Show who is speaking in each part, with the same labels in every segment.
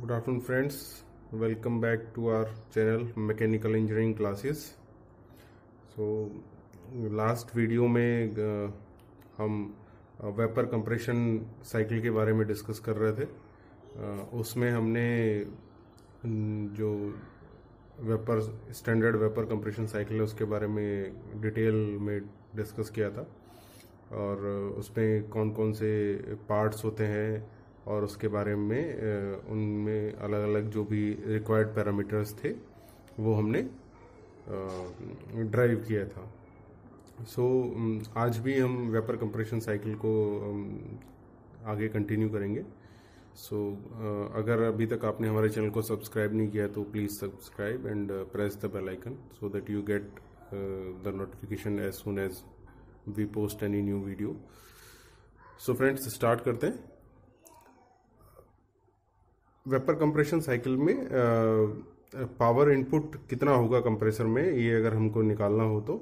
Speaker 1: good afternoon friends welcome back to our channel mechanical engineering classes so last video में uh, हम vapour compression cycle के बारे में discuss कर रहे थे uh, उसमें हमने जो vapour standard vapour compression cycle है उसके बारे में डिटेल में डिस्कस किया था और uh, उसमें कौन कौन से पार्ट्स होते हैं और उसके बारे में उनमें अलग अलग जो भी रिक्वायर्ड पैरामीटर्स थे वो हमने ड्राइव किया था सो so, आज भी हम वेपर कंप्रेशन साइकिल को आगे कंटिन्यू करेंगे सो so, अगर अभी तक आपने हमारे चैनल को सब्सक्राइब नहीं किया तो please subscribe and press the bell icon so that you get the notification as soon as we post any new video so friends start करते हैं वेपर कंप्रेशन साइकिल में पावर इनपुट कितना होगा compressor में ये अगर हमको निकालना हो तो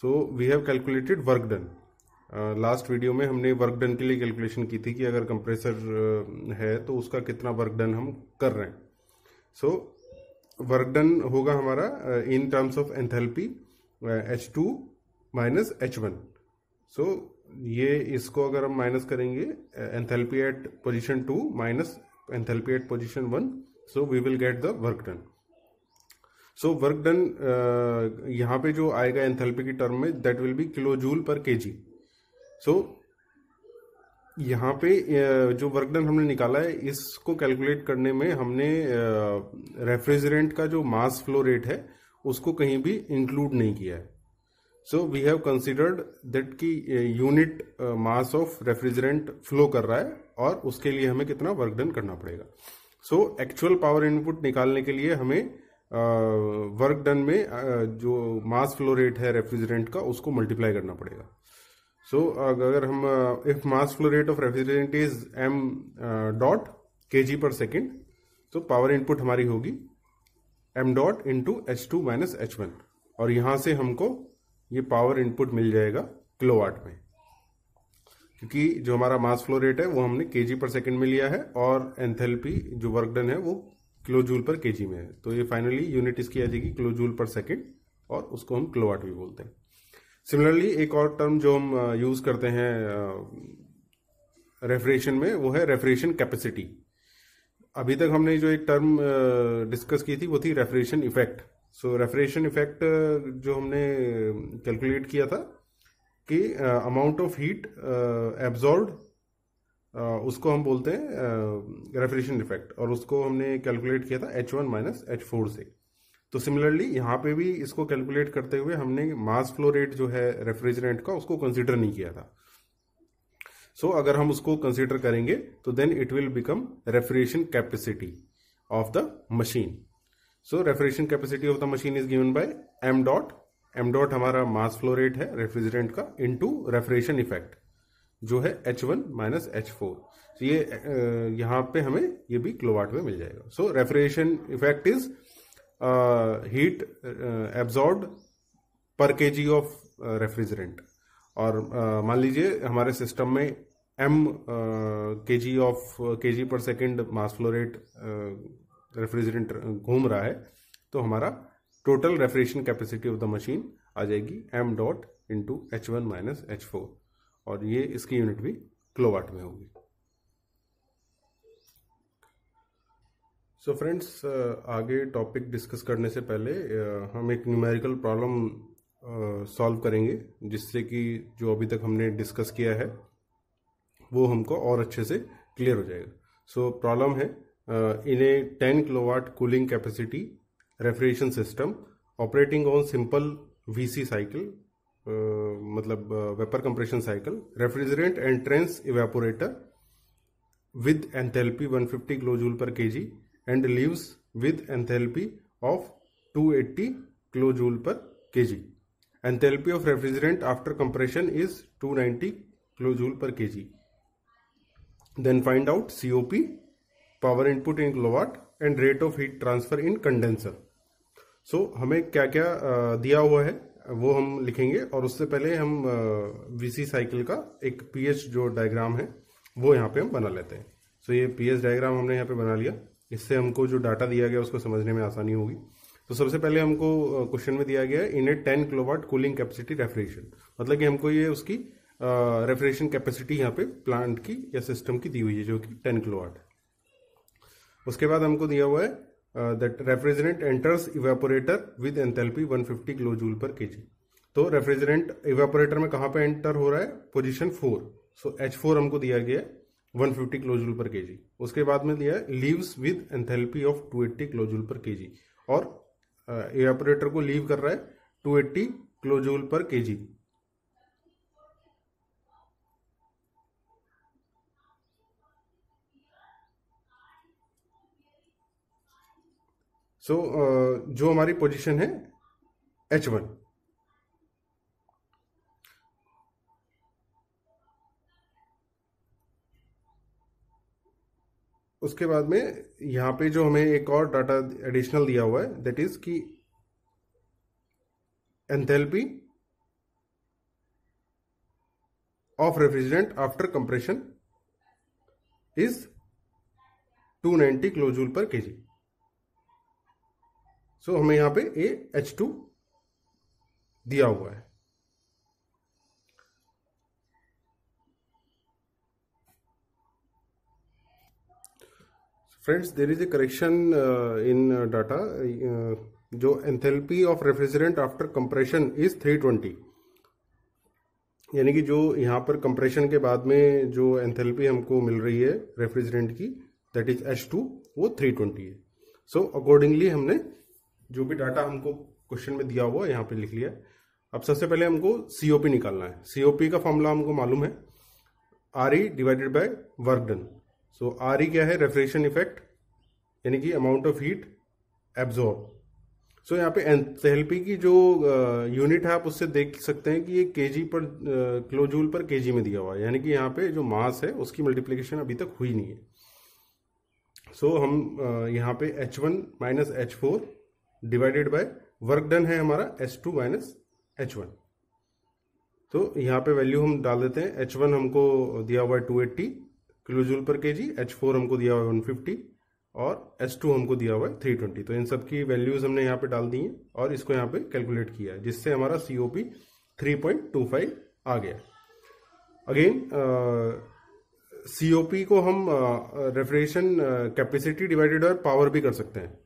Speaker 1: so we have calculated work done last video में हमने वर्क डन के लिए कैलकुलेशन की थी कि अगर कंप्रेसर है तो उसका कितना वर्क डन हम कर रहे हैं सो वर्क डन होगा हमारा in terms of enthalpy H two minus H one so ये इसको अगर हम माइनस करेंगे enthalpy at position two minus enthalpy at position 1 so we will get the work done so work done uh, yahan जो आएगा aayega enthalpy term में that will be be joule per K जी सो यहाँ पे जो work done uh, हमने निकाला है इसको कैलकुलेट करने में हमने रेफ्रिजरेंट uh, का जो मास फ्लो रेट है उसको कहीं भी इंक्लूड नहीं किया है so we have considered that की unit mass of refrigerant flow कर रहा है और उसके लिए हमें कितना वर्क डन करना पड़ेगा सो एक्चुअल पावर इनपुट निकालने के लिए हमें वर्क uh, डन में uh, जो मास फ्लो रेट है रेफ्रिजरेंट का उसको मल्टीप्लाई करना पड़ेगा सो so, अगर हम if mass flow rate of refrigerant is M dot K G per second तो पावर इनपुट हमारी होगी M dot into H two minus H one और यहां से हमको ये पावर इनपुट मिल जाएगा किलोवाट में क्योंकि जो हमारा मास फ्लो रेट है वो हमने के पर सेकेंड में लिया है और एंथेल्पी जो वर्क डन है वो किलो जूल पर के में है तो ये फाइनली यूनिट इसकी आ जाएगी किलो जूल पर सेकेंड और उसको हम किलोवाट भी बोलते हैं सिमिलरली एक और टर्म जो हम यूज uh, करते हैं रेफ्रेशन uh, में वो है रेफ्रेशन कैपेसिटी अभी तक हमने जो एक टर्म डिस्कस uh, की थी वो थी रेफ्रेशन इफेक्ट सो रेफ्रेशन इफेक्ट जो हमने कैलकुलेट uh, किया था कि अमाउंट ऑफ हीट एब्जॉर्ब उसको हम बोलते हैं रेफ्रेशन uh, इफेक्ट और उसको हमने कैलकुलेट किया था H one minus H four से तो सिमिलरली यहाँ पे भी इसको कैलकुलेट करते हुए हमने मास फ्लो रेट जो है रेफ्रिजरेंट का उसको कंसिडर नहीं किया था सो so, अगर हम उसको कंसिडर करेंगे तो then it will become refrigeration capacity of the machine so refrigeration capacity of the machine is given by M dot M dot हमारा मास फ्लो रेट है रेफ्रिजरेंट का इनटू रेफ्रिजरेशन इफेक्ट जो है H one minus H four तो ये यहां पे हमें ये भी किलोवाट में मिल जाएगा so refrigeration effect is heat absorb per K G of refrigerant और uh, मान लीजिए हमारे सिस्टम में एम के G of K G per second mass flow rate refrigerant घूम रहा है तो हमारा total refrigeration capacity of the machine आ जाएगी M dot into H one minus H four और ये इसकी यूनिट भी किलोवाट में होगी सो so फ्रेंड्स आगे टॉपिक डिस्कस करने से पहले हम एक न्यूमेरिकल प्रॉब्लम सॉल्व करेंगे जिससे कि जो अभी तक हमने डिस्कस किया है वो हमको और अच्छे से क्लियर हो जाएगा सो so, प्रॉब्लम है in a ten 10 kilowatt cooling capacity refrigeration system operating on simple cycle uh, मतलब vapour compression cycle refrigerant and enters evaporator with enthalpy 150 kilo joule per K G and leaves with enthalpy of 280 kilo joule per K G enthalpy of refrigerant after compression is 290 kilo joule per K G then find out COP power input in kilowatt and rate of heat transfer in condenser so हमें क्या क्या दिया हुआ है वो हम लिखेंगे और उससे पहले हम वीसी साइकिल का एक पीएच जो डायग्राम है वो यहाँ पे हम बना लेते हैं सो so, ये पीएच डायग्राम हमने यहाँ पे बना लिया इससे हमको जो डाटा दिया गया उसको समझने में आसानी होगी तो सबसे पहले हमको क्वेश्चन में दिया गया है in a ten kilowatt cooling capacity refrigeration मतलब कि हमको ये उसकी रेफ्रिजरेशन कैपेसिटी यहाँ पे प्लांट की या सिस्टम की दी हुई है जो कि टेन किलोवाट है उसके बाद हमको दिया हुआ है that refrigerant enters evaporator with enthalpy 150 kilo joule per KG तो रेफ्रिजरेंट इवेपोरेटर में कहाँ पे एंटर हो रहा है position four so H four हमको दिया गया है 150 किलोजूल पर केजी उसके बाद में दिया है leaves with enthalpy of two 280 kilojoule per KG और एवापोरेटर uh, को लीव कर रहा है to eighty क्लोजूल per KG so so, uh, जो हमारी पोजीशन है एच वन उसके बाद में यहां पे जो हमें एक और डाटा एडिशनल दिया हुआ है दैट इज कि enthalpy of refrigerant after compression is 290 kilojoule per KG सो हमें यहां पे ए एच टू दिया हुआ है friends there is a correction in data जो enthalpy of refrigerant after compression is 320 यानी कि जो यहां पर कंप्रेशन के बाद में जो एंथेल्पी हमको मिल रही है रेफ्रिजरेंट की दैट इज एच टू वो 320 है सो so, अकॉर्डिंगली हमने जो भी डाटा हमको क्वेश्चन में दिया हुआ है यहाँ पे लिख लिया अब सबसे पहले हमको सीओपी निकालना है सीओपी का फॉर्मूला हमको मालूम है R E divided by work done so R E क्या है रेफ्रेशन इफेक्ट यानी कि amount of heat absorb so यहाँ पे पी की जो यूनिट है आप उससे देख सकते हैं कि ये के जी पर किलोजूल पर के जी में दिया हुआ है यानी कि यहाँ पे जो मास है उसकी मल्टीप्लीकेशन अभी तक हुई नहीं है सो so, हम यहाँ पे H one minus H four divided by work done है हमारा S two minus H one तो यहाँ पे वैल्यू हम डाल देते हैं एच वन हमको दिया हुआ है टू एट्टी किलोजूल पर के जी एच फोर हमको दिया हुआ है वन फिफ्टी और एस टू हमको दिया हुआ है थ्री ट्वेंटी तो इन सब की वैल्यूज हमने यहाँ पे डाल दी है और इसको यहाँ पे कैलकुलेट किया है जिससे हमारा C O P three point two five आ गया अगेन सी ओ पी को हम refrigeration capacity divided by power भी कर सकते हैं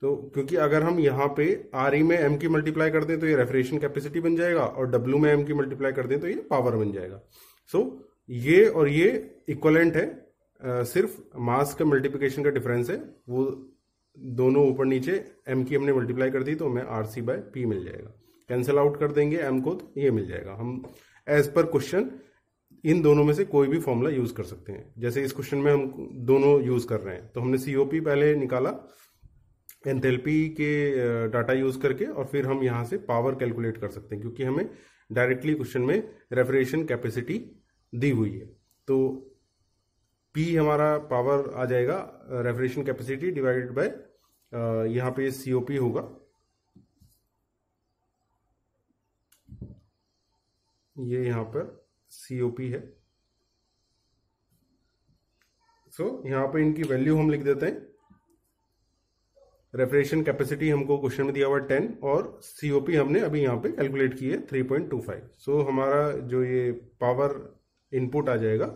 Speaker 1: तो क्योंकि अगर हम यहाँ पे आर में एम की मल्टीप्लाई कर दें तो ये रेफ्रिजरेशन कैपेसिटी बन जाएगा और डब्ल्यू में एम की मल्टीप्लाई कर दें तो ये पावर बन जाएगा सो so, ये और ये इक्वलेंट है आ, सिर्फ मास का मल्टीप्लीकेशन का डिफरेंस है वो दोनों ऊपर नीचे एम की हमने मल्टीप्लाई कर दी तो हमें आर सी बाय पी मिल जाएगा कैंसिल आउट कर देंगे एम को तो ये मिल जाएगा हम एज पर क्वेश्चन इन दोनों में से कोई भी फॉर्मूला यूज कर सकते हैं जैसे इस क्वेश्चन में हम दोनों यूज कर रहे हैं तो हमने सीओपी पहले निकाला एंथेल्पी के डाटा यूज करके और फिर हम यहां से पावर कैलकुलेट कर सकते हैं क्योंकि हमें डायरेक्टली क्वेश्चन में रेफ्रिजरेशन कैपेसिटी दी हुई है तो पी हमारा पावर आ जाएगा रेफ्रिजरेशन कैपेसिटी डिवाइडेड बाय यहां पे सीओपी होगा ये यहां पर सीओपी है सो so, यहां पे इनकी वैल्यू हम लिख देते हैं रेफ्रेशन कैपेसिटी हमको क्वेश्चन में दिया हुआ टेन और सीओपी हमने अभी यहाँ पे कैलकुलेट की है three point two five so हमारा जो ये पावर इनपुट आ जाएगा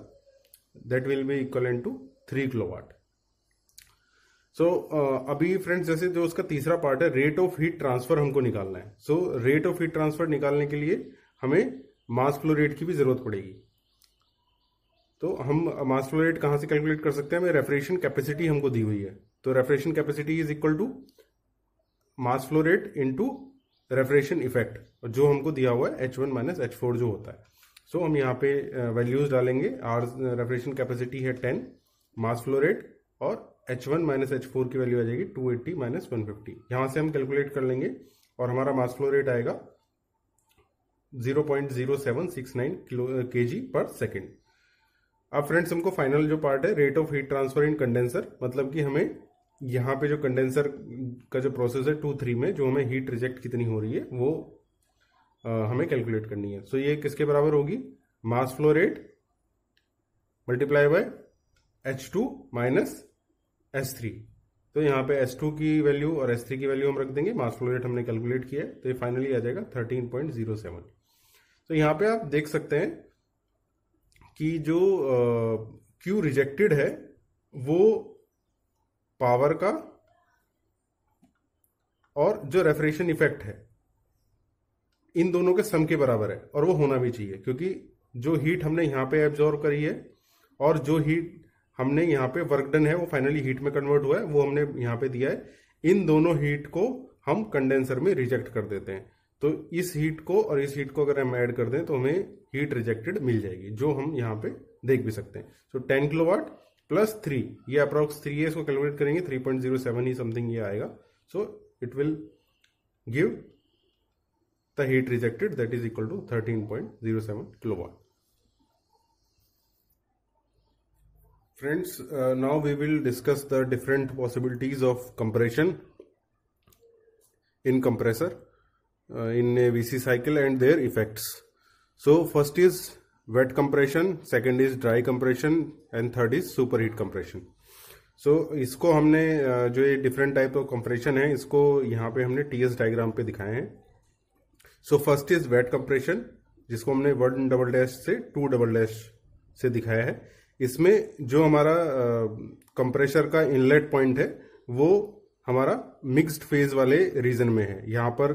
Speaker 1: that will be equal to three kilo watt so अभी फ्रेंड्स जैसे जो उसका तीसरा पार्ट है रेट ऑफ हीट ट्रांसफर हमको निकालना है so rate of heat transfer निकालने के लिए हमें मास फ्लो रेट की भी जरूरत पड़ेगी तो हम मास फ्लो रेट कहाँ से कैलकुलेट कर सकते हैं हमें रेफ्रेशन कैपेसिटी हमको दी हुई है तो refrigeration capacity is equal to mass flow rate into refrigeration effect जो हमको दिया हुआ है H one minus H four जो होता है सो so, हम यहाँ पे वैल्यूज uh, डालेंगे आर रेफ्रेशन कैपेसिटी है टेन मास फ्लो रेट और H one minus H four की वैल्यू आ जाएगी two eighty minus one fifty यहां से हम कैलकुलेट कर लेंगे और हमारा मास फ्लो रेट आएगा zero point zero seven six nine kilo K G per second अब फ्रेंड्स हमको फाइनल जो पार्ट है rate of heat transfer in condenser मतलब कि हमें यहाँ पे जो कंडेंसर का जो प्रोसेस है टू थ्री में जो हमें हीट रिजेक्ट कितनी हो रही है वो आ, हमें कैलकुलेट करनी है सो so, ये किसके बराबर होगी mass flow rate multiply by H two minus S three तो यहाँ पे एस टू की वैल्यू और एस थ्री की वैल्यू हम रख देंगे मास फ्लो रेट हमने कैलकुलेट किया है तो ये फाइनली आ जाएगा थर्टीन पॉइंट जीरो सेवन तो यहाँ पे आप देख सकते हैं कि जो क्यू uh, रिजेक्टेड है वो पावर का और जो रेफ्रेशन इफेक्ट है इन दोनों के सम के बराबर है और वो होना भी चाहिए क्योंकि जो हीट हमने यहां पे एब्जॉर्व करी है और जो हीट हमने यहाँ पे वर्क डन है वो फाइनली हीट में कन्वर्ट हुआ है वो हमने यहां पे दिया है इन दोनों हीट को हम कंडेंसर में रिजेक्ट कर देते हैं तो इस हीट को और इस हीट को अगर हम ऐड कर दें तो हमें हीट रिजेक्टेड मिल जाएगी जो हम यहां पे देख भी सकते हैं so ten kilo watt plus three ये अप्रोक्स थ्री है इसको कैलकुलेट करेंगे थ्री पॉइंट जीरो सेवन ही समथिंग ये आएगा so it will give the heat rejected that is equal to thirteen point zero seven kilowatt friends now we will discuss the different possibilities of compression in compressor in a V cycle and their effects so first is wet compression second is dry compression and third is superheat compression so so, इसको हमने जो ये different type of compression है इसको यहाँ पे हमने T S diagram पे दिखाए हैं सो फर्स्ट इज वेट कंप्रेशन जिसको हमने वन डबल डैश से टू डबल डैश से दिखाया है इसमें जो हमारा कंप्रेशर uh, का इनलेट पॉइंट है वो हमारा मिक्स्ड फेज वाले रीजन में है यहाँ पर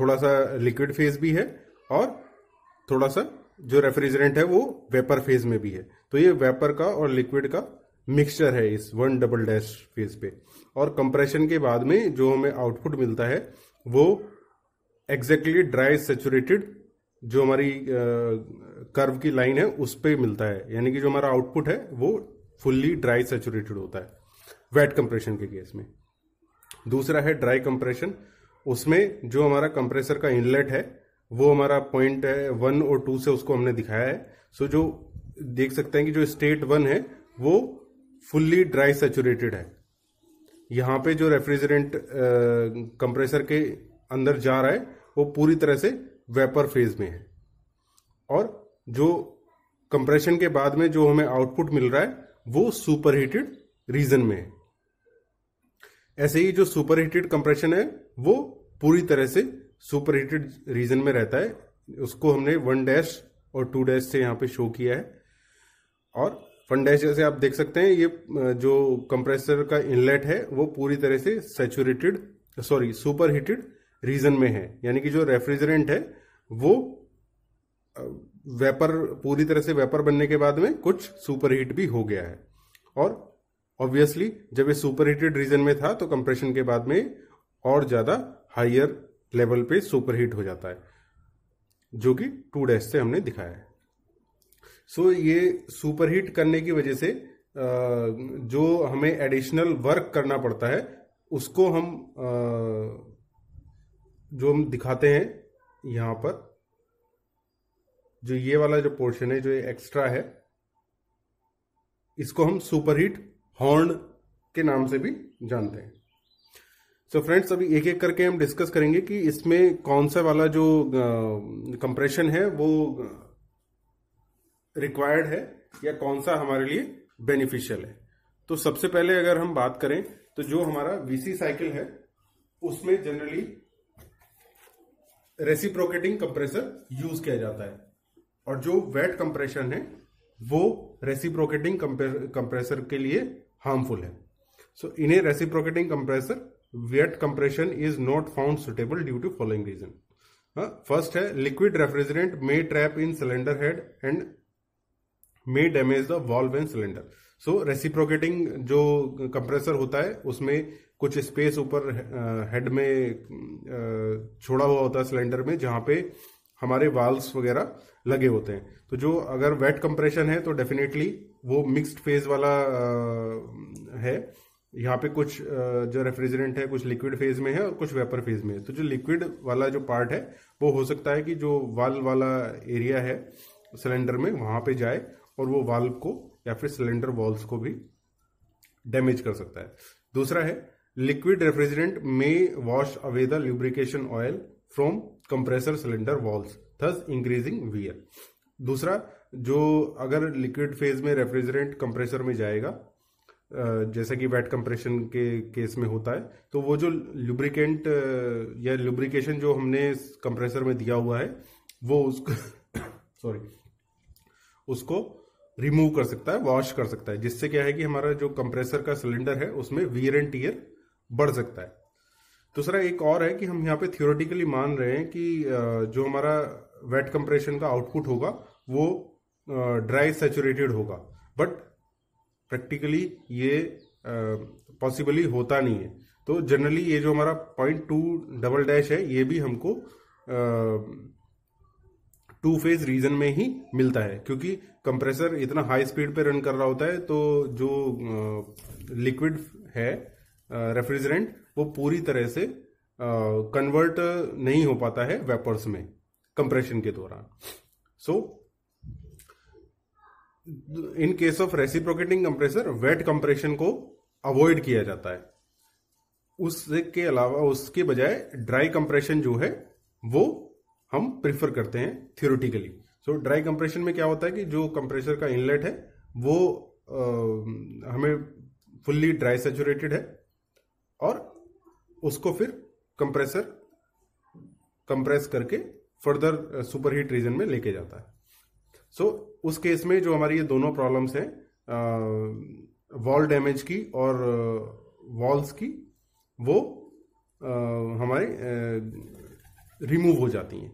Speaker 1: थोड़ा सा लिक्विड फेज भी है और थोड़ा सा जो रेफ्रिजरेंट है वो वेपर फेज में भी है तो ये वेपर का और लिक्विड का मिक्सचर है इस वन डबल डैश फेज पे और कंप्रेशन के बाद में जो हमें आउटपुट मिलता है वो एग्जैक्टली ड्राई सेचुरेटेड जो हमारी कर्व की लाइन है उस पर मिलता है यानी कि जो हमारा आउटपुट है वो फुल्ली ड्राई सेचुरेटेड होता है वेट कंप्रेशन के केस में दूसरा है ड्राई कंप्रेशन उसमें जो हमारा कंप्रेसर का इनलेट है वो हमारा पॉइंट है वन और टू से उसको हमने दिखाया है सो so, जो देख सकते हैं कि जो स्टेट वन है वो फुल्ली ड्राई सेचुरेटेड है यहां पे जो रेफ्रिजरेंट कंप्रेसर के अंदर जा रहा है वो पूरी तरह से वेपर फेज में है और जो कंप्रेशन के बाद में जो हमें आउटपुट मिल रहा है वो सुपरहीटेड रीजन में है ऐसे ही जो सुपरहीटेड कंप्रेशन है वो पूरी तरह से सुपर हीटेड रीजन में रहता है उसको हमने वन डैश और टू डैश से यहाँ पे शो किया है और वन डैश जैसे आप देख सकते हैं ये जो कंप्रेसर का इनलेट है वो पूरी तरह से saturated sorry super heated region में है यानी कि जो रेफ्रिजरेंट है वो वेपर पूरी तरह से वेपर बनने के बाद में कुछ सुपर हीट भी हो गया है और ऑब्वियसली जब ये सुपर हीटेड रीजन में था तो कंप्रेशन के बाद में और ज़्यादा हायर लेवल पे सुपरहीट हो जाता है जो कि टू डैश से हमने दिखाया है सो so, ये सुपरहीट करने की वजह से जो हमें एडिशनल वर्क करना पड़ता है उसको हम जो हम दिखाते हैं यहां पर जो ये वाला जो पोर्शन है जो ये एक्स्ट्रा है इसको हम सुपरहीट हॉर्न के नाम से भी जानते हैं सो so फ्रेंड्स अभी एक एक करके हम डिस्कस करेंगे कि इसमें कौन सा वाला जो कंप्रेशन है वो रिक्वायर्ड है या कौन सा हमारे लिए बेनिफिशियल है तो सबसे पहले अगर हम बात करें तो जो हमारा वीसी साइकिल है उसमें जनरली रेसिप्रोकेटिंग कंप्रेसर यूज किया जाता है और जो वेट कंप्रेशन है वो रेसिप्रोकेटिंग कंप्रेसर के लिए हार्मफुल है सो so, इन्हें reciprocating compressor wet compression is not found suitable due to following reason हाँ, फर्स्ट है liquid refrigerant may trap in cylinder head and may damage the valve and cylinder so reciprocating जो compressor होता है उसमें कुछ space ऊपर head में छोड़ा हुआ होता है सिलेंडर में जहां पे हमारे वाल्व्स वगैरह लगे होते हैं तो जो अगर वेट कंप्रेशन है तो डेफिनेटली वो मिक्स्ड फेज वाला है यहाँ पे कुछ जो रेफ्रिजरेंट है कुछ लिक्विड फेज में है और कुछ वेपर फेज में है तो जो लिक्विड वाला जो पार्ट है वो हो सकता है कि जो वाल वाला एरिया है सिलेंडर में वहां पे जाए और वो वाल्व को या फिर सिलेंडर वॉल्स को भी डैमेज कर सकता है दूसरा है liquid refrigerant may wash away the lubrication oil from compressor cylinder walls thus increasing wear दूसरा जो अगर लिक्विड फेज में रेफ्रिजरेंट कंप्रेसर में जाएगा जैसे कि वेट कंप्रेशन के केस में होता है तो वो जो लुब्रिकेंट या लुब्रिकेशन जो हमने कंप्रेसर में दिया हुआ है वो उसको सॉरी उसको रिमूव कर सकता है वॉश कर सकता है जिससे क्या है कि हमारा जो कंप्रेसर का सिलेंडर है उसमें वियर एंड टीयर बढ़ सकता है दूसरा एक और है कि हम यहाँ पे थियोरेटिकली मान रहे हैं कि जो हमारा वेट कंप्रेशन का आउटपुट होगा वो ड्राई सेचुरेटेड होगा बट प्रैक्टिकली ये पॉसिबली होता नहीं है तो जनरली ये जो हमारा पॉइंट टू डबल डैश है ये भी हमको टू फेज रीजन में ही मिलता है क्योंकि कंप्रेसर इतना हाई स्पीड पे रन कर रहा होता है तो जो लिक्विड है रेफ्रिजरेंट वो पूरी तरह से कन्वर्ट नहीं हो पाता है वेपर्स में कंप्रेशन के दौरान so so, in case of reciprocating compressor wet compression को अवॉइड किया जाता है उसके अलावा उसके बजाय ड्राई कंप्रेशन जो है वो हम प्रिफर करते हैं थियोरिटिकली सो ड्राई कंप्रेशन में क्या होता है कि जो कंप्रेसर का इनलेट है वो आ, हमें फुल्ली ड्राई सेचुरेटेड है और उसको फिर कंप्रेसर कंप्रेस करके फर्दर सुपर हीट रीजन में लेके जाता है सो so, उस केस में जो हमारी ये दोनों प्रॉब्लम्स हैं वॉल डैमेज की और वॉल्स की वो आ, हमारे रिमूव हो जाती हैं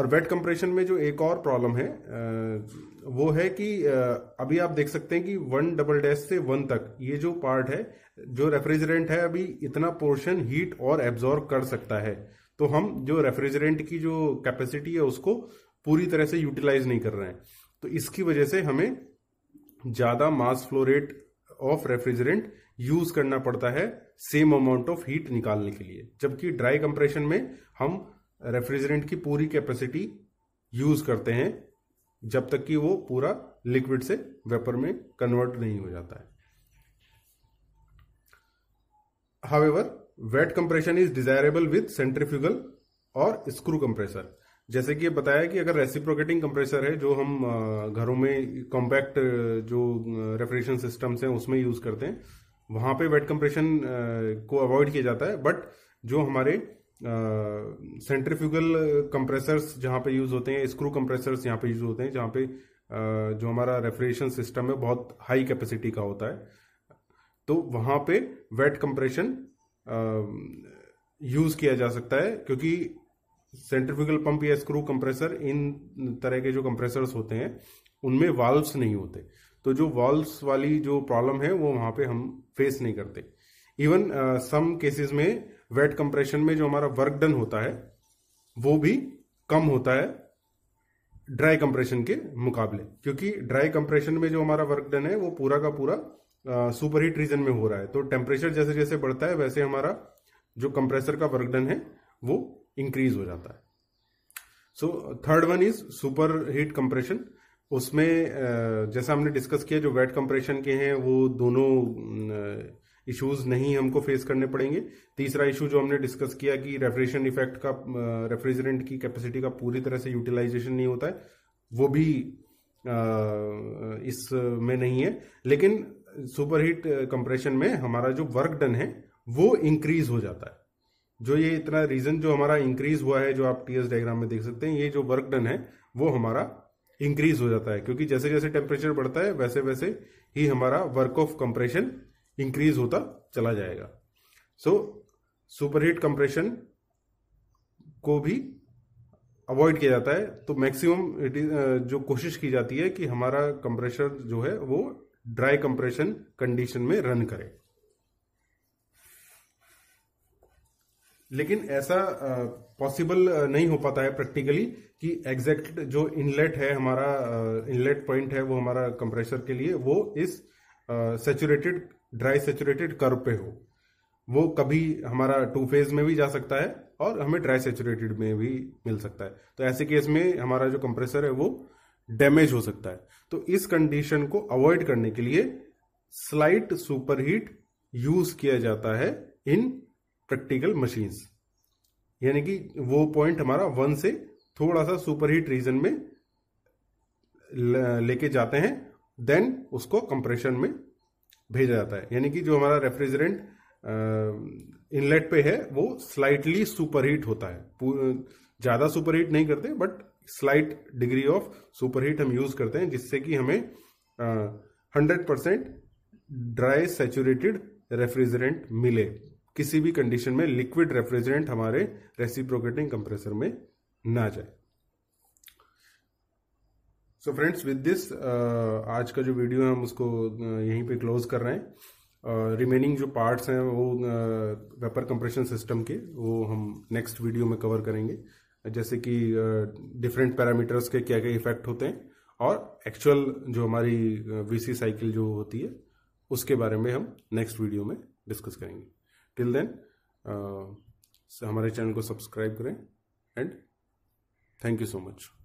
Speaker 1: और वेट कंप्रेशन में जो एक और प्रॉब्लम है आ, वो है कि आ, अभी आप देख सकते हैं कि वन डबल डैश से वन तक ये जो पार्ट है जो रेफ्रिजरेंट है अभी इतना पोर्शन हीट और एब्जॉर्ब कर सकता है तो हम जो रेफ्रिजरेंट की जो कैपेसिटी है उसको पूरी तरह से यूटिलाइज नहीं कर रहे हैं तो इसकी वजह से हमें ज्यादा mass flow rate of refrigerant use करना पड़ता है सेम अमाउंट ऑफ हीट निकालने के लिए जबकि ड्राई कंप्रेशन में हम रेफ्रिजरेंट की पूरी कैपेसिटी यूज करते हैं जब तक कि वो पूरा लिक्विड से वेपर में कन्वर्ट नहीं हो जाता है however wet compression is desirable with centrifugal और स्क्रू कंप्रेसर जैसे कि बताया कि अगर रेसिप्रोकेटिंग कंप्रेसर है जो हम घरों में कॉम्पैक्ट जो रेफ्रिजरेशन सिस्टम्स हैं उसमें यूज करते हैं वहां पे वेट कंप्रेशन को अवॉइड किया जाता है बट जो हमारे सेंट्रिफ्यूगल कंप्रेसर्स जहां पे यूज होते हैं स्क्रू कंप्रेसर्स यहाँ पे यूज होते हैं जहां पे जो हमारा रेफ्रिजरेशन सिस्टम है बहुत हाई कैपेसिटी का होता है तो वहां पे वेट कंप्रेशन यूज किया जा सकता है क्योंकि सेंट्रीफ्यूगल पंप या स्क्रू कंप्रेसर इन तरह के जो कंप्रेसर्स होते हैं उनमें वाल्व्स नहीं होते तो जो वाल्व्स वाली जो प्रॉब्लम है वो वहां पे हम फेस नहीं करते इवन सम केसेस में वेट कंप्रेशन में जो हमारा वर्क डन होता है वो भी कम होता है ड्राई कंप्रेशन के मुकाबले क्योंकि ड्राई कंप्रेशन में जो हमारा वर्क डन है वो पूरा का पूरा सुपर हीट रीजन में हो रहा है तो टेम्परेचर जैसे जैसे बढ़ता है वैसे हमारा जो कंप्रेसर का वर्क डन है वो इंक्रीज हो जाता है so third one is super heat compression उसमें जैसा हमने डिस्कस किया जो वेट कंप्रेशन के हैं वो दोनों इश्यूज नहीं हमको फेस करने पड़ेंगे तीसरा इशू जो हमने डिस्कस किया कि रेफ्रिजरेशन इफेक्ट का रेफ्रिजरेंट की कैपेसिटी का पूरी तरह से यूटिलाइजेशन नहीं होता है वो भी इस में नहीं है लेकिन सुपरहीट कंप्रेशन में हमारा जो वर्क डन है वो इंक्रीज हो जाता है जो ये इतना रीजन जो हमारा इंक्रीज हुआ है जो आप टीएस डायग्राम में देख सकते हैं ये जो वर्क डन है वो हमारा इंक्रीज हो जाता है क्योंकि जैसे जैसे टेम्परेचर बढ़ता है वैसे वैसे ही हमारा वर्क ऑफ कंप्रेशन इंक्रीज होता चला जाएगा सो सुपरहीट कंप्रेशन को भी अवॉइड किया जाता है तो मैक्सिमम जो कोशिश की जाती है कि हमारा कंप्रेशर जो है वो ड्राई कंप्रेशन कंडीशन में रन करे लेकिन ऐसा पॉसिबल नहीं हो पाता है प्रैक्टिकली कि एग्जैक्ट जो इनलेट है हमारा इनलेट पॉइंट है वो हमारा कंप्रेसर के लिए वो इस सेचुरेटेड ड्राई सेचुरेटेड कर्व पे हो वो कभी हमारा टू फेज में भी जा सकता है और हमें ड्राई सेचुरेटेड में भी मिल सकता है तो ऐसे केस में हमारा जो कंप्रेसर है वो डैमेज हो सकता है तो इस कंडीशन को अवॉइड करने के लिए स्लाइट सुपरहीट यूज किया जाता है इन प्रैक्टिकल मशीन्स यानी कि वो पॉइंट हमारा वन से थोड़ा सा सुपरहीट रीजन में लेके जाते हैं देन उसको कंप्रेशन में भेजा जाता है यानी कि जो हमारा रेफ्रिजरेंट इनलेट पे है वो स्लाइटली सुपरहीट होता है ज़्यादा सुपरहीट नहीं करते but slight degree of superheat हम यूज़ करते हैं जिससे कि हमें hundred percent dry saturated refrigerant मिले किसी भी कंडीशन में लिक्विड रेफ्रिजरेंट हमारे रेसिप्रोकेटिंग कंप्रेसर में ना जाए सो फ्रेंड्स विद दिस आज का जो वीडियो है हम उसको uh, यहीं पे क्लोज कर रहे हैं रिमेनिंग uh, जो पार्ट्स हैं वो वेपर कंप्रेशन सिस्टम के वो हम नेक्स्ट वीडियो में कवर करेंगे जैसे कि डिफरेंट uh, पैरामीटर्स के क्या क्या इफेक्ट होते हैं और एक्चुअल जो हमारी वीसी uh, साइकिल जो होती है उसके बारे में हम नेक्स्ट वीडियो में डिस्कस करेंगे टिल देन uh, हमारे चैनल को सब्सक्राइब करें and thank you so much